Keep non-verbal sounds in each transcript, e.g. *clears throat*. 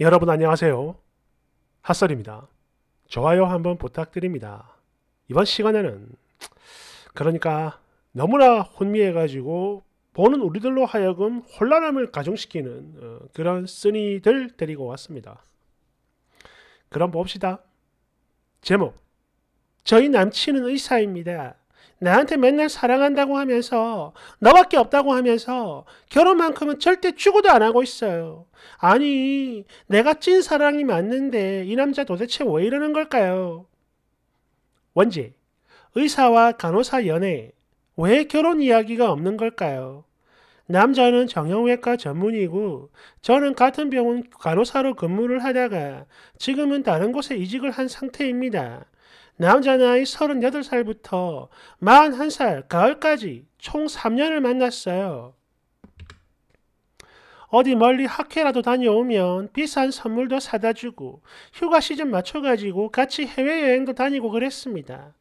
여러분 안녕하세요. 핫설입니다. 좋아요 한번 부탁드립니다. 이번 시간에는 그러니까 너무나 혼미해가지고 보는 우리들로 하여금 혼란함을 가중시키는 어, 그런 쓰니들 데리고 왔습니다. 그럼 봅시다. 제목 저희 남친은 의사입니다. 나한테 맨날 사랑한다고 하면서 너밖에 없다고 하면서 결혼만큼은 절대 죽어도안 하고 있어요. 아니 내가 찐 사랑이 맞는데 이 남자 도대체 왜 이러는 걸까요? 원지 의사와 간호사 연애 왜 결혼 이야기가 없는 걸까요? 남자는 정형외과 전문이고 저는 같은 병원 간호사로 근무를 하다가 지금은 다른 곳에 이직을 한 상태입니다. 남자 나이 38살부터 41살 가을까지 총 3년을 만났어요. 어디 멀리 학회라도 다녀오면 비싼 선물도 사다 주고 휴가 시즌 맞춰가지고 같이 해외여행도 다니고 그랬습니다.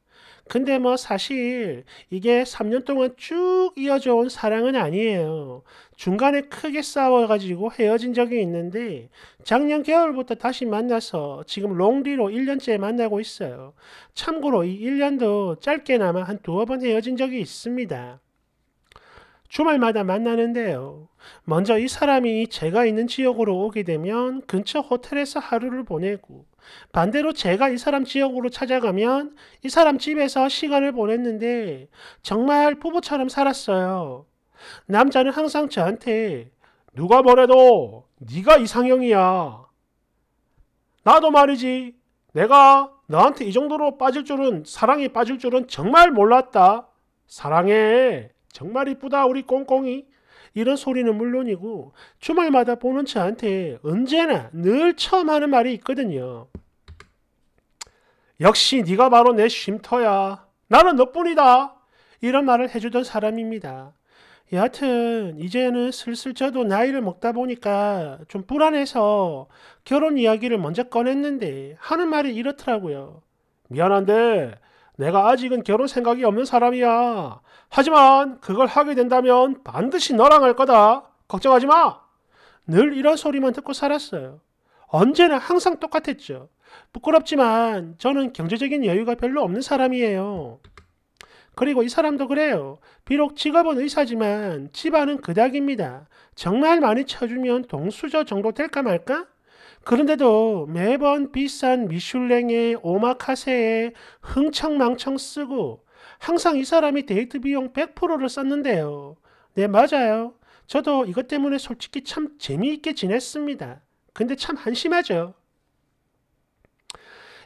근데 뭐 사실 이게 3년 동안 쭉 이어져 온 사랑은 아니에요. 중간에 크게 싸워가지고 헤어진 적이 있는데 작년 겨울부터 다시 만나서 지금 롱디로 1년째 만나고 있어요. 참고로 이 1년도 짧게나마 한 두어 번 헤어진 적이 있습니다. 주말마다 만나는데요. 먼저 이 사람이 제가 있는 지역으로 오게 되면 근처 호텔에서 하루를 보내고 반대로 제가 이 사람 지역으로 찾아가면 이 사람 집에서 시간을 보냈는데 정말 부부처럼 살았어요. 남자는 항상 저한테 누가 뭐래도 네가 이상형이야. 나도 말이지. 내가 너한테 이 정도로 빠질 줄은 사랑에 빠질 줄은 정말 몰랐다. 사랑해. 정말 이쁘다 우리 꽁꽁이. 이런 소리는 물론이고 주말마다 보는 저한테 언제나 늘 처음 하는 말이 있거든요. 역시 네가 바로 내 쉼터야. 나는 너뿐이다. 이런 말을 해주던 사람입니다. 여하튼 이제는 슬슬 저도 나이를 먹다 보니까 좀 불안해서 결혼 이야기를 먼저 꺼냈는데 하는 말이 이렇더라고요. 미안한데 내가 아직은 결혼 생각이 없는 사람이야. 하지만 그걸 하게 된다면 반드시 너랑 할 거다. 걱정하지 마. 늘 이런 소리만 듣고 살았어요. 언제나 항상 똑같았죠. 부끄럽지만 저는 경제적인 여유가 별로 없는 사람이에요. 그리고 이 사람도 그래요. 비록 직업은 의사지만 집안은 그닥입니다. 정말 많이 쳐주면 동수저 정도 될까 말까? 그런데도 매번 비싼 미슐랭에 오마카세에 흥청망청 쓰고 항상 이 사람이 데이트 비용 100%를 썼는데요. 네, 맞아요. 저도 이것 때문에 솔직히 참 재미있게 지냈습니다. 근데 참 한심하죠.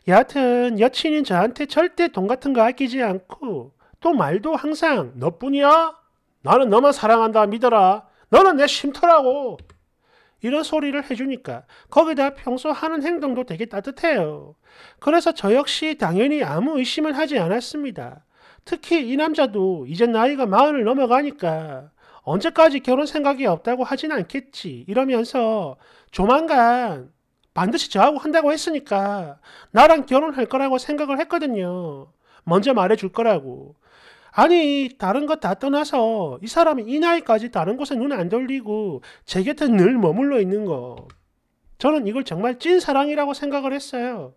여하튼 여친인 저한테 절대 돈 같은 거 아끼지 않고 또 말도 항상 너뿐이야? 나는 너만 사랑한다 믿어라. 너는 내 쉼터라고. 이런 소리를 해주니까 거기다 평소 하는 행동도 되게 따뜻해요. 그래서 저 역시 당연히 아무 의심을 하지 않았습니다. 특히 이 남자도 이제 나이가 마흔을 넘어가니까 언제까지 결혼 생각이 없다고 하진 않겠지 이러면서 조만간 반드시 저하고 한다고 했으니까 나랑 결혼할 거라고 생각을 했거든요. 먼저 말해줄 거라고. 아니 다른 것 다 떠나서 이 사람이 이 나이까지 다른 곳에 눈 안 돌리고 제 곁에 늘 머물러 있는 거. 저는 이걸 정말 찐 사랑이라고 생각을 했어요.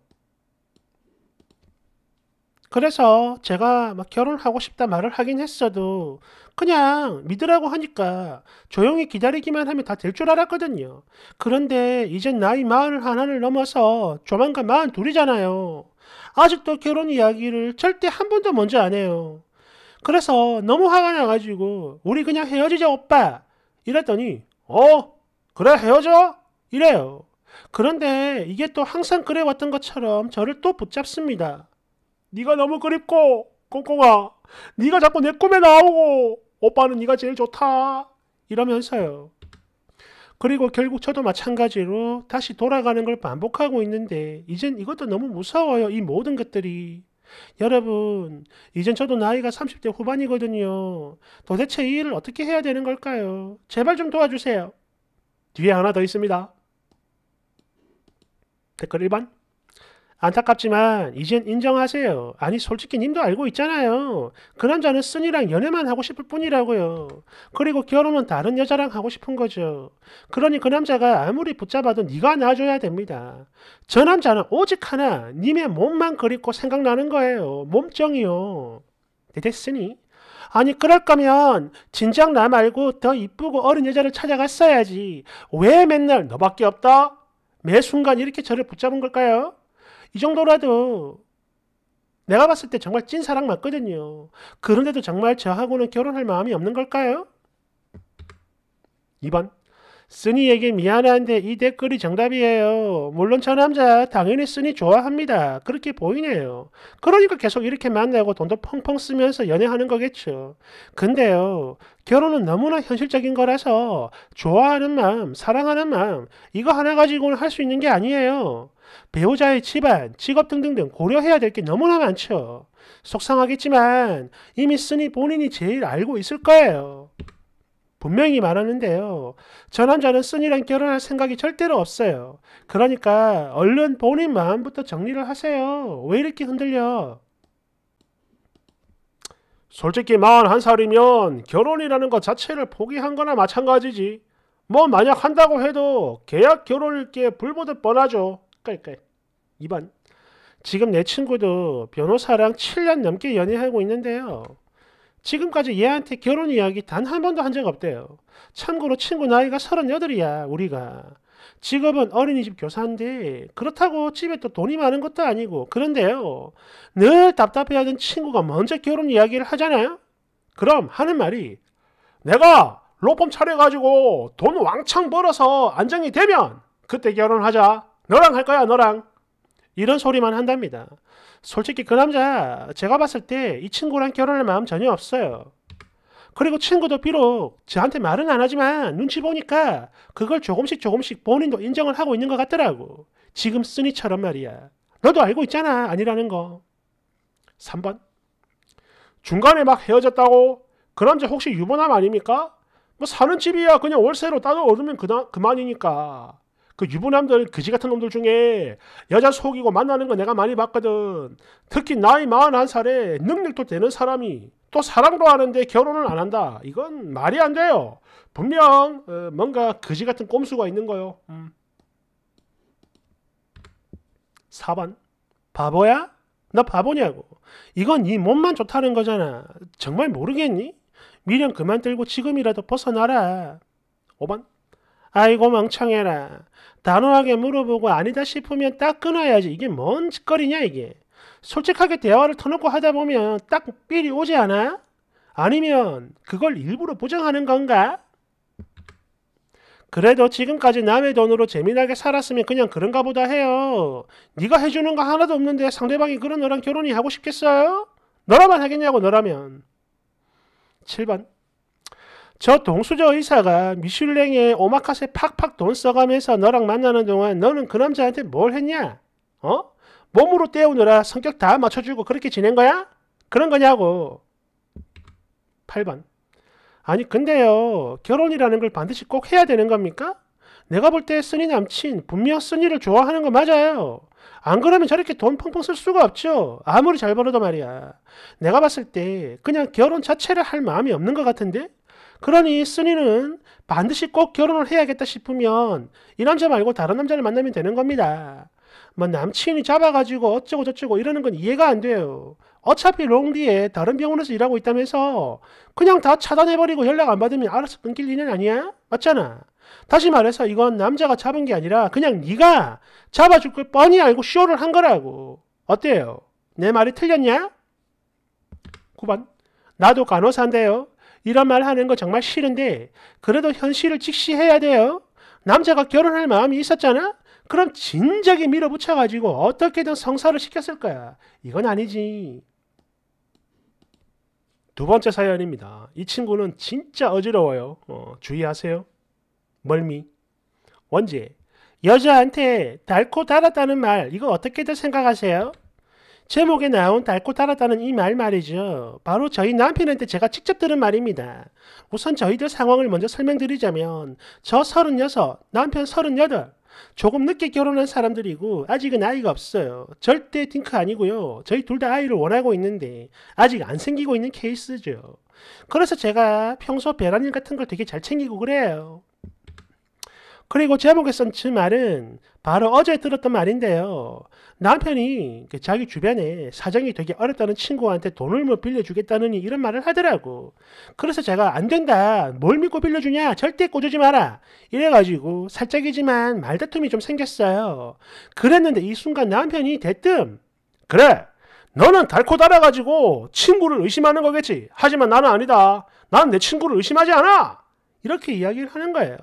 그래서 제가 막 결혼하고 싶다 말을 하긴 했어도 그냥 믿으라고 하니까 조용히 기다리기만 하면 다 될 줄 알았거든요. 그런데 이젠 나이 마흔 하나를 넘어서 조만간 마흔 둘이잖아요. 아직도 결혼 이야기를 절대 한 번도 먼저 안 해요. 그래서 너무 화가 나가지고 우리 그냥 헤어지자 오빠 이랬더니 어 그래 헤어져 이래요. 그런데 이게 또 항상 그래 왔던 것처럼 저를 또 붙잡습니다. 네가 너무 그립고 꽁꽁아 네가 자꾸 내 꿈에 나오고 오빠는 네가 제일 좋다 이러면서요. 그리고 결국 저도 마찬가지로 다시 돌아가는 걸 반복하고 있는데 이젠 이것도 너무 무서워요. 이 모든 것들이. 여러분, 이젠 저도 나이가 30대 후반이거든요. 도대체 이 일을 어떻게 해야 되는 걸까요? 제발 좀 도와주세요. 뒤에 하나 더 있습니다. 댓글 1번. 안타깝지만 이젠 인정하세요. 아니 솔직히 님도 알고 있잖아요. 그 남자는 쓴이랑 연애만 하고 싶을 뿐이라고요. 그리고 결혼은 다른 여자랑 하고 싶은 거죠. 그러니 그 남자가 아무리 붙잡아도 네가 놔줘야 됩니다. 저 남자는 오직 하나 님의 몸만 그립고 생각나는 거예요. 몸정이요. 네, 됐으니 아니 그럴 거면 진작 나 말고 더 이쁘고 어린 여자를 찾아갔어야지. 왜 맨날 너밖에 없다? 매 순간 이렇게 저를 붙잡은 걸까요? 이 정도라도 내가 봤을 때 정말 찐 사랑 맞거든요. 그런데도 정말 저하고는 결혼할 마음이 없는 걸까요? 2번 쓰니에게 미안한데 이 댓글이 정답이에요. 물론 저 남자 당연히 쓰니 좋아합니다. 그렇게 보이네요. 그러니까 계속 이렇게 만나고 돈도 펑펑 쓰면서 연애하는 거겠죠. 근데요. 결혼은 너무나 현실적인 거라서 좋아하는 마음, 사랑하는 마음 이거 하나 가지고는 할 수 있는 게 아니에요. 배우자의 집안, 직업 등등등 고려해야 될 게 너무나 많죠. 속상하겠지만 이미 쓰니 본인이 제일 알고 있을 거예요. 분명히 말하는데요. 전 남자는 쓰니랑 결혼할 생각이 절대로 없어요. 그러니까 얼른 본인 마음부터 정리를 하세요. 왜 이렇게 흔들려? 솔직히 41살이면 결혼이라는 것 자체를 포기한 거나 마찬가지지. 뭐 만약 한다고 해도 계약 결혼일 게 불보듯 뻔하죠. 그러 2번 지금 내 친구도 변호사랑 7년 넘게 연애하고 있는데요. 지금까지 얘한테 결혼 이야기 단 한 번도 한 적 없대요. 참고로 친구 나이가 38이야, 우리가. 직업은 어린이집 교사인데 그렇다고 집에 또 돈이 많은 것도 아니고 그런데요. 늘 답답해하던 친구가 먼저 결혼 이야기를 하잖아요. 그럼 하는 말이 내가 로펌 차려가지고 돈 왕창 벌어서 안정이 되면 그때 결혼하자. 너랑 할 거야 너랑 이런 소리만 한답니다. 솔직히 그 남자 제가 봤을 때 이 친구랑 결혼할 마음 전혀 없어요. 그리고 친구도 비록 저한테 말은 안 하지만 눈치 보니까 그걸 조금씩 조금씩 본인도 인정을 하고 있는 것 같더라고. 지금 쓰니처럼 말이야. 너도 알고 있잖아. 아니라는 거. 3번. 중간에 막 헤어졌다고? 그 남자 혹시 유부남 아닙니까? 뭐 사는 집이야. 그냥 월세로 따로 오르면 그 그만이니까. 그 유부남들 그지 같은 놈들 중에 여자 속이고 만나는 거 내가 많이 봤거든. 특히 나이 41살에 능력도 되는 사람이 또 사랑도 하는데 결혼을 안 한다. 이건 말이 안 돼요. 분명 어, 뭔가 그지 같은 꼼수가 있는 거요. 음. 4번 바보야? 나 바보냐고. 이건 네 몸만 좋다는 거잖아. 정말 모르겠니? 미련 그만 들고 지금이라도 벗어나라. 5번 아이고 멍청해라. 단호하게 물어보고 아니다 싶으면 딱 끊어야지. 이게 뭔 짓거리냐 이게. 솔직하게 대화를 터놓고 하다 보면 딱 삘이 오지 않아? 아니면 그걸 일부러 보장하는 건가? 그래도 지금까지 남의 돈으로 재미나게 살았으면 그냥 그런가 보다 해요. 네가 해주는 거 하나도 없는데 상대방이 그런 너랑 결혼이 하고 싶겠어요? 너라면 하겠냐고 너라면. 7번 저 동수저 의사가 미슐랭에 오마카세 팍팍 돈 써가면서 너랑 만나는 동안 너는 그 남자한테 뭘 했냐? 어? 몸으로 때우느라 성격 다 맞춰주고 그렇게 지낸 거야? 그런 거냐고. 8번. 아니 근데요 결혼이라는 걸 반드시 꼭 해야 되는 겁니까? 내가 볼 때 쓰니 남친 분명 쓰니를 좋아하는 거 맞아요. 안 그러면 저렇게 돈 펑펑 쓸 수가 없죠. 아무리 잘 벌어도 말이야. 내가 봤을 때 그냥 결혼 자체를 할 마음이 없는 것 같은데? 그러니 쓰니는 반드시 꼭 결혼을 해야겠다 싶으면 이 남자 말고 다른 남자를 만나면 되는 겁니다. 뭐 남친이 잡아가지고 어쩌고 저쩌고 이러는 건 이해가 안 돼요. 어차피 롱디에 다른 병원에서 일하고 있다면서 그냥 다 차단해버리고 연락 안 받으면 알아서 끊길 일은 아니야? 맞잖아. 다시 말해서 이건 남자가 잡은 게 아니라 그냥 네가 잡아줄 걸 뻔히 알고 쇼를 한 거라고. 어때요? 내 말이 틀렸냐? 9번 나도 간호사인데요. 이런 말 하는 거 정말 싫은데 그래도 현실을 직시해야 돼요. 남자가 결혼할 마음이 있었잖아? 그럼 진작에 밀어붙여가지고 어떻게든 성사를 시켰을 거야. 이건 아니지. 두 번째 사연입니다. 이 친구는 진짜 어지러워요. 어, 주의하세요. 멀미. 원제. 여자한테 달고 달았다는 말, 이거 어떻게들 생각하세요? 제목에 나온 닳고 달았다는 이 말 말이죠. 바로 저희 남편한테 제가 직접 들은 말입니다. 우선 저희들 상황을 먼저 설명드리자면 저 36, 남편 38, 조금 늦게 결혼한 사람들이고 아직은 아이가 없어요. 절대 딩크 아니고요. 저희 둘 다 아이를 원하고 있는데 아직 안 생기고 있는 케이스죠. 그래서 제가 평소 배란일 같은 걸 되게 잘 챙기고 그래요. 그리고 제목에 쓴 그 말은 바로 어제 들었던 말인데요. 남편이 그 자기 주변에 사정이 되게 어렵다는 친구한테 돈을 뭐 빌려주겠다느니 이런 말을 하더라고. 그래서 제가 안 된다. 뭘 믿고 빌려주냐. 절대 꼬주지 마라. 이래가지고 살짝이지만 말다툼이 좀 생겼어요. 그랬는데 이 순간 남편이 대뜸 그래. 너는 달코 달아가지고 친구를 의심하는 거겠지. 하지만 나는 아니다. 난 내 친구를 의심하지 않아. 이렇게 이야기를 하는 거예요.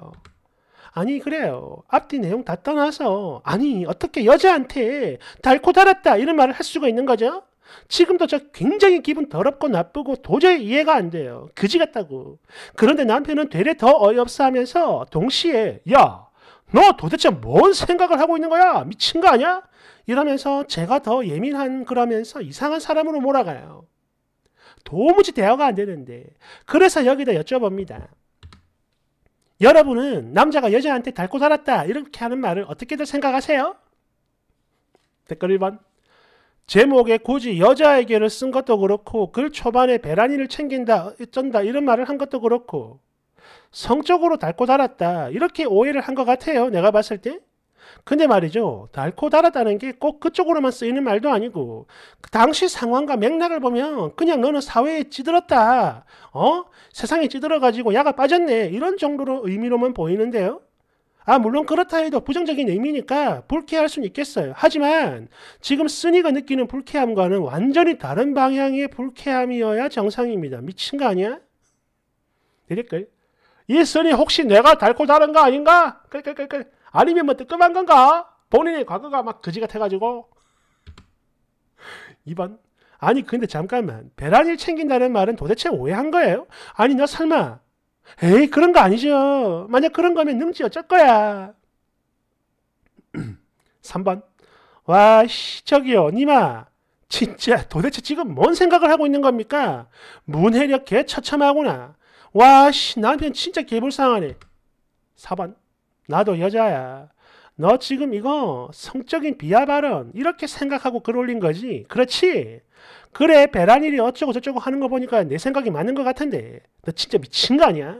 아니 그래요. 앞뒤 내용 다 떠나서 아니 어떻게 여자한테 달고 달았다 이런 말을 할 수가 있는 거죠? 지금도 저 굉장히 기분 더럽고 나쁘고 도저히 이해가 안 돼요. 그지 같다고. 그런데 남편은 되레 더 어이없어 하면서 동시에 야, 너 도대체 뭔 생각을 하고 있는 거야? 미친 거 아니야? 이러면서 제가 더 예민한 그러면서 이상한 사람으로 몰아가요. 도무지 대화가 안 되는데. 그래서 여기다 여쭤봅니다. 여러분은 남자가 여자한테 닳고 살았다 이렇게 하는 말을 어떻게들 생각하세요? 댓글 1번 제목에 굳이 여자에게를 쓴 것도 그렇고 글 초반에 베란이를 챙긴다 어쩐다 이런 말을 한 것도 그렇고 성적으로 닳고 살았다 이렇게 오해를 한 것 같아요 내가 봤을 때 근데 말이죠. 닳고 달았다는 게 꼭 그쪽으로만 쓰이는 말도 아니고 그 당시 상황과 맥락을 보면 그냥 너는 사회에 찌들었다. 어? 세상에 찌들어가지고 야가 빠졌네. 이런 정도로 의미로만 보이는데요. 아, 물론 그렇다 해도 부정적인 의미니까 불쾌할 수는 있겠어요. 하지만 지금 쓰니가 느끼는 불쾌함과는 완전히 다른 방향의 불쾌함이어야 정상입니다. 미친 거 아니야? 이럴걸? 이 쓰니 혹시 내가 달고 다른 거 아닌가? 끌끌끌끌. 아니면 뭐 뜨끔한 건가? 본인의 과거가 막 거지 같아가지고 2번 아니 근데 잠깐만 배란일 챙긴다는 말은 도대체 오해한 거예요? 아니 너 설마 에이 그런 거 아니죠 만약 그런 거면 능지 어쩔 거야 3번 *clears throat* 와 씨 저기요 니마 진짜 도대체 지금 뭔 생각을 하고 있는 겁니까? 문해력 개 처참하구나 와씨 남편 진짜 개불쌍하네 4번 나도 여자야. 너 지금 이거 성적인 비하 발언 이렇게 생각하고 글 올린 거지. 그렇지? 그래 베란일이 어쩌고 저쩌고 하는 거 보니까 내 생각이 맞는 것 같은데 너 진짜 미친 거 아니야?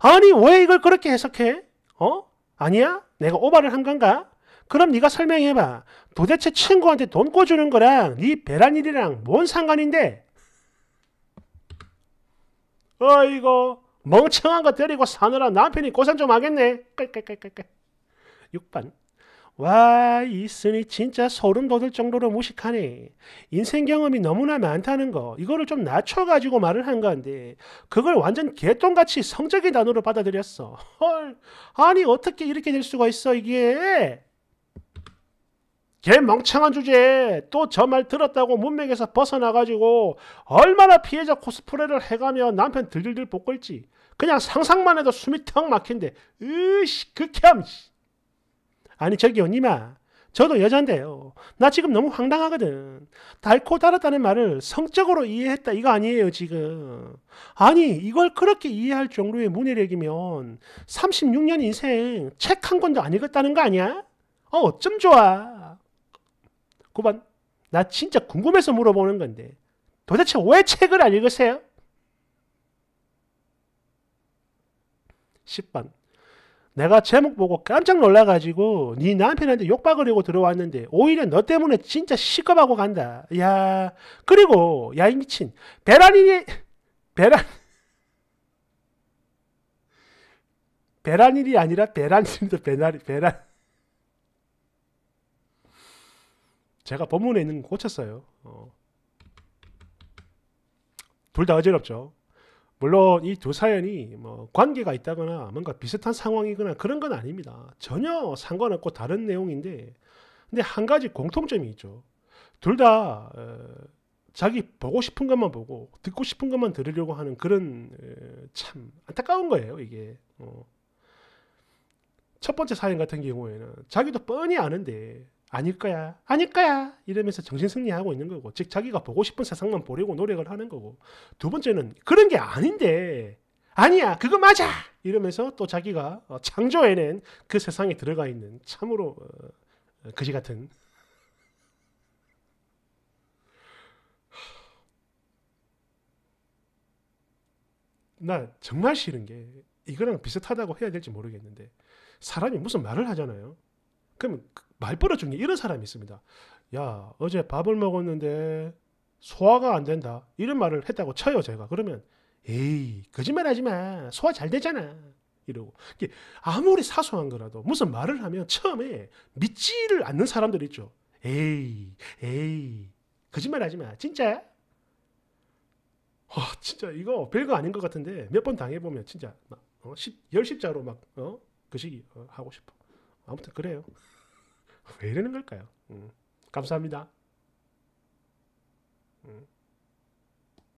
아니 왜 이걸 그렇게 해석해? 어? 아니야? 내가 오바를 한 건가? 그럼 네가 설명해봐. 도대체 친구한테 돈 꿔주는 거랑 네 베란일이랑 뭔 상관인데? 어이거 멍청한 거 데리고 사느라 남편이 고생 좀 하겠네. 6번. 와, 이순이 진짜 소름 돋을 정도로 무식하네. 인생 경험이 너무나 많다는 거. 이거를 좀 낮춰가지고 말을 한 건데, 그걸 완전 개똥같이 성적인 단어로 받아들였어. 헐. 아니, 어떻게 이렇게 될 수가 있어, 이게. 개 멍청한 주제에 또 저 말 들었다고 문맥에서 벗어나가지고 얼마나 피해자 코스프레를 해가며 남편 들들들 볶을지 그냥 상상만 해도 숨이 턱 막힌데 으씨 극혐 아니 저기언 니마 저도 여잔데요 나 지금 너무 황당하거든 달코 달았다는 말을 성적으로 이해했다 이거 아니에요 지금 아니 이걸 그렇게 이해할 정도의 문해력이면 36년 인생 책 한 권도 안 읽었다는 거 아니야? 어 어쩜 좋아 고반, 나 진짜 궁금해서 물어보는 건데 도대체 왜 책을 안 읽으세요? 10번 내가 제목 보고 깜짝 놀라가지고 네 남편한테 욕박으려고 들어왔는데 오히려 너 때문에 진짜 시겁하고 간다. 야 그리고 야이 미친 베란이니 베란 베란일이 아니라 베란입니다. 베란 베란 제가 법문에 있는 거 고쳤어요. 어. 둘다 어지럽죠. 물론 이 두 사연이 뭐 관계가 있다거나 뭔가 비슷한 상황이거나 그런 건 아닙니다. 전혀 상관없고 다른 내용인데 근데 한 가지 공통점이 있죠. 둘다 어, 자기 보고 싶은 것만 보고 듣고 싶은 것만 들으려고 하는 그런 어, 참 안타까운 거예요. 이게 어. 첫 번째 사연 같은 경우에는 자기도 뻔히 아는데 아닐 거야, 아닐 거야 이러면서 정신승리하고 있는 거고, 즉 자기가 보고 싶은 세상만 보려고 노력을 하는 거고, 두 번째는 그런 게 아닌데 아니야, 그거 맞아 이러면서 또 자기가 어, 창조해낸 그 세상에 들어가 있는 참으로 어, 그지 어, 같은 나 정말 싫은 게 이거랑 비슷하다고 해야 될지 모르겠는데 사람이 무슨 말을 하잖아요. 그러면 그 말버릇 중에 이런 사람이 있습니다. 야, 어제 밥을 먹었는데 소화가 안 된다. 이런 말을 했다고 쳐요, 제가. 그러면 에이, 거짓말 하지 마. 소화 잘 되잖아. 이러고. 아무리 사소한 거라도 무슨 말을 하면 처음에 믿지를 않는 사람들 있죠. 에이, 에이, 거짓말 하지 마. 진짜? 어, 진짜 이거 별거 아닌 것 같은데 몇 번 당해보면 진짜 막 어, 십, 열십자로 막 어? 그 시기 어, 하고 싶어. 아무튼 그래요. 왜 이러는 걸까요? 음, 감사합니다. 음.